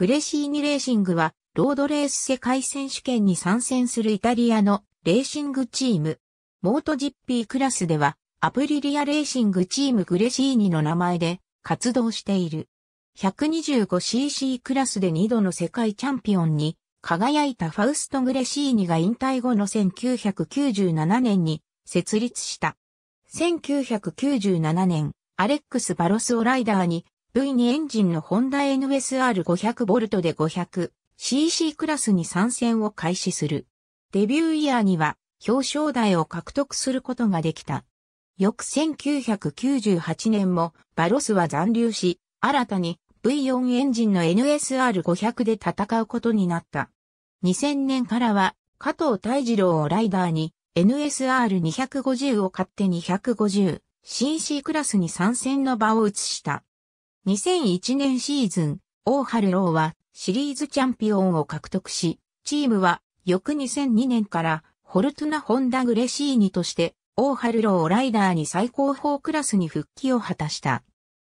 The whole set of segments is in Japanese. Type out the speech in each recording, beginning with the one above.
グレシーニレーシングは、ロードレース世界選手権に参戦するイタリアのレーシングチーム。モートジッピークラスでは、アプリリアレーシングチームグレシーニの名前で活動している。125cc クラスで2度の世界チャンピオンに輝いたファウスト・グレシーニが引退後の1997年に設立した。1997年、アレックス・バロスをライダーに V2 エンジンのホンダ NSR500V で 500cc クラスに参戦を開始する。デビューイヤーには表彰台を獲得することができた。翌1998年もバロスは残留し、新たに V4 エンジンの NSR500 で戦うことになった。2000年からは加藤大二郎をライダーに NSR250 を買って 250cc クラスに参戦の場を移した。2001年シーズン、大春郎はシリーズチャンピオンを獲得し、チームは翌2002年からホルトナ・ホンダ・グレシーニとして大春郎ライダーに最高峰クラスに復帰を果たした。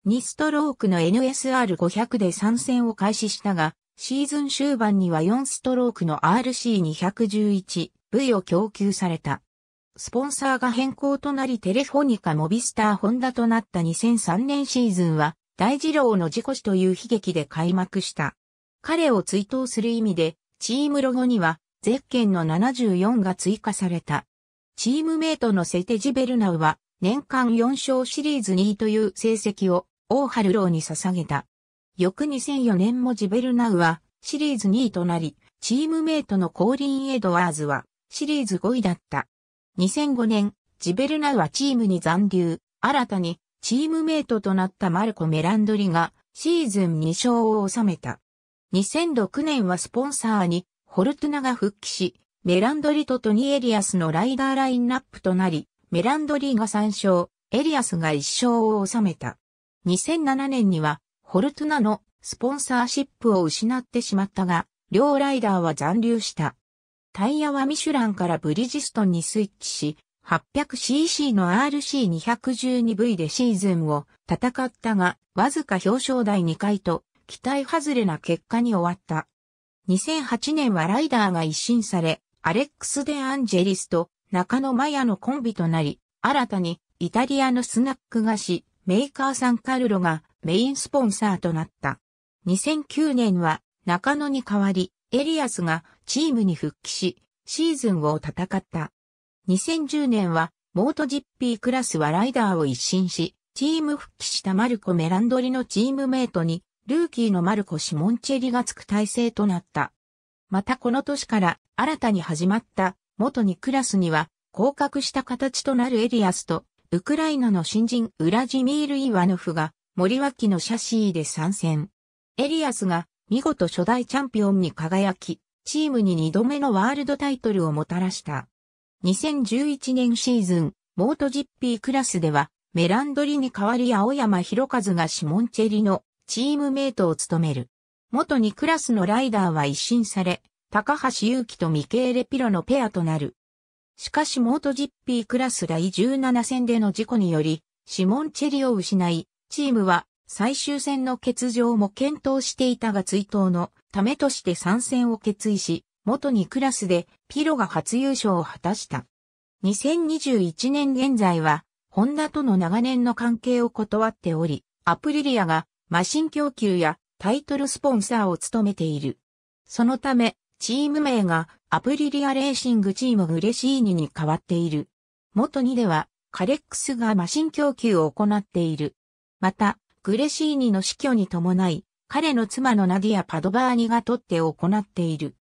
2ストロークの NSR500 で参戦を開始したが、シーズン終盤には4ストロークの RC211V を供給された。スポンサーが変更となりテレフォニカモビスターホンダとなった2003年シーズンは大二郎の事故死という悲劇で開幕した。彼を追悼する意味で、チームロゴには、ゼッケンの74が追加された。チームメイトのセテジ・ベルナウは、年間4勝シリーズ2位という成績を、大春郎に捧げた。翌2004年もジベルナウは、シリーズ2位となり、チームメイトのコーリン・エドワーズは、シリーズ5位だった。2005年、ジベルナウはチームに残留、新たにチームメイトとなったマルコ・メランドリがシーズン2勝を収めた。2006年はスポンサーにホルトゥナが復帰し、メランドリとトニエリアスのライダーラインナップとなり、メランドリが3勝、エリアスが1勝を収めた。2007年には、ホルトゥナのスポンサーシップを失ってしまったが、両ライダーは残留した。タイヤはミシュランからブリジストンにスイッチし、800cc の RC212V でシーズンを戦ったが、わずか表彰台2回と、期待外れな結果に終わった。2008年はライダーが一新され、アレックス・デ・アンジェリスと中野マヤのコンビとなり、新たにイタリアのスナック菓子、メーカーサンカルロがメインスポンサーとなった。2009年は中野に代わり、エリアスがチームに復帰し、シーズンを戦った。2010年は、モート GP クラスはライダーを一新し、チーム復帰したマルコ・メランドリのチームメイトに、ルーキーのマルコ・シモンチェリがつく体制となった。またこの年から新たに始まった元にクラスには降格した形となるエリアスとウクライナの新人ウラジミール・イワノフが森脇のシャシーで参戦。エリアスが見事初代チャンピオンに輝き、チームに2度目のワールドタイトルをもたらした。2011年シーズン、モート GP クラスでは、メランドリに代わり青山博和がシモンチェリのチームメイトを務める。元2クラスのライダーは一新され、高橋祐希とミケーレ・ピロのペアとなる。しかしモート GP クラス第17戦での事故により、シモンチェリを失い、チームは最終戦の欠場も検討していたが追悼のためとして参戦を決意し、元2クラスでピロが初優勝を果たした。2021年現在は、ホンダとの長年の関係を断っており、アプリリアがマシン供給やタイトルスポンサーを務めている。そのため、チーム名がアプリリアレーシングチームグレシーニに変わっている。元2では、カレックスがマシン供給を行っている。また、グレシーニの死去に伴い、彼の妻のナディア・パドバーニが取って行っている。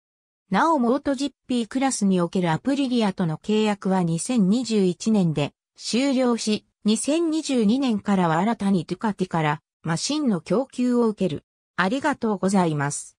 なおモート GP クラスにおけるアプリリアとの契約は2021年で終了し、2022年からは新たにドゥカティからマシンの供給を受ける。ありがとうございます。